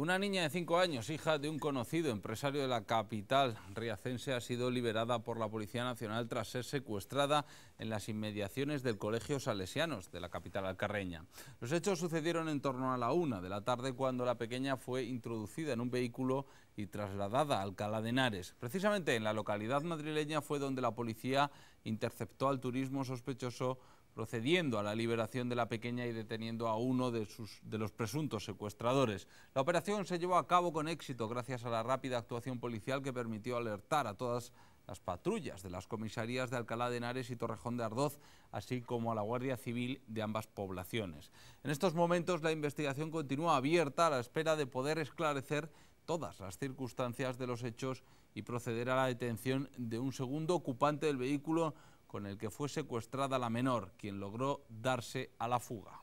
Una niña de 5 años, hija de un conocido empresario de la capital riacense, ha sido liberada por la Policía Nacional tras ser secuestrada en las inmediaciones del Colegio Salesianos de la capital alcarreña. Los hechos sucedieron en torno a la una de la tarde cuando la pequeña fue introducida en un vehículo y trasladada a Alcalá de Henares. Precisamente en la localidad madrileña fue donde la policía interceptó al turismo sospechoso procediendo a la liberación de la pequeña y deteniendo a uno de, sus, de los presuntos secuestradores. La operación se llevó a cabo con éxito gracias a la rápida actuación policial que permitió alertar a todas las patrullas de las comisarías de Alcalá de Henares y Torrejón de Ardoz, así como a la Guardia Civil de ambas poblaciones. En estos momentos la investigación continúa abierta a la espera de poder esclarecer todas las circunstancias de los hechos y proceder a la detención de un segundo ocupante del vehículo con el que fue secuestrada la menor, quien logró darse a la fuga.